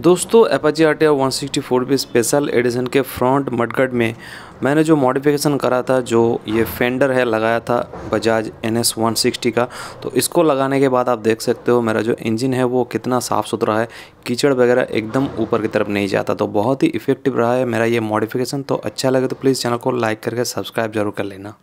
दोस्तों Apache R T R one sixty four भी special edition के फ्रंट मडगड में मैंने जो मॉडिफिकेशन करा था जो ये फेंडर है लगाया था Bajaj N S one sixty का तो इसको लगाने के बाद आप देख सकते हो मेरा जो इंजन है वो कितना साफ़ सुथरा है कीचड़ वगैरह एकदम ऊपर की तरफ नहीं जाता तो बहुत ही इफ़ेक्टिव रहा है मेरा ये मॉडिफिकेशन तो अच्छा लगे तो प्लीज़ चैनल को लाइक करके सब्सक्राइब जरूर कर लेना